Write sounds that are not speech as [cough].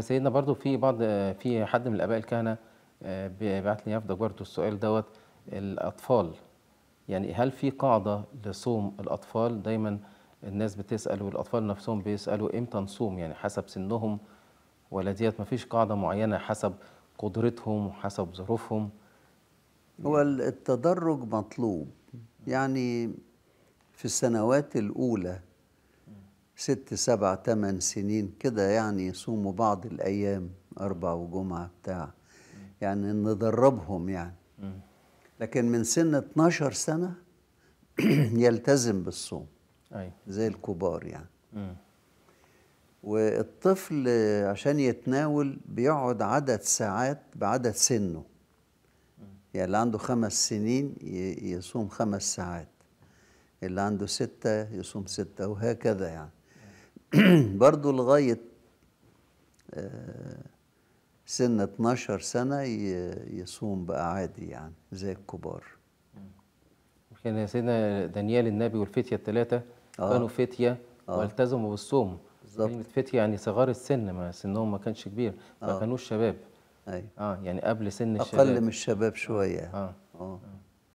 سيدنا برضو في بعض في حد من الاباء الكهنه آه، بيبعت لي يفضل برضو السؤال دوت الاطفال يعني هل في قاعده لصوم الاطفال دايما الناس بتسال والاطفال نفسهم بيسالوا امتى نصوم يعني حسب سنهم ولا ديت ما فيش قاعده معينه حسب قدرتهم وحسب ظروفهم هو التدرج مطلوب يعني في السنوات الاولى ست سبع تمن سنين كده يعني يصوموا بعض الأيام أربع وجمعة بتاع يعني ندربهم يعني لكن من سن 12 سنة [clears throat] يلتزم بالصوم زي الكبار يعني والطفل عشان يتناول بيقعد عدد ساعات بعدد سنه يعني اللي عنده خمس سنين يصوم خمس ساعات اللي عنده ستة يصوم ستة وهكذا يعني [clears throat] برضو لغاية آه، سن 12 سنة يصوم بقى عادي يعني زي الكبار كان سيدنا دانيال النبي والفتية الثلاثة آه. كانوا فتية آه. والتزموا بالصوم بالظبط كلمة فتية يعني صغار السن ما سنهم ما كانش كبير ما آه. كانوش شباب أي. اه يعني قبل سن أقل الشباب اقل من الشباب شوية اه, آه.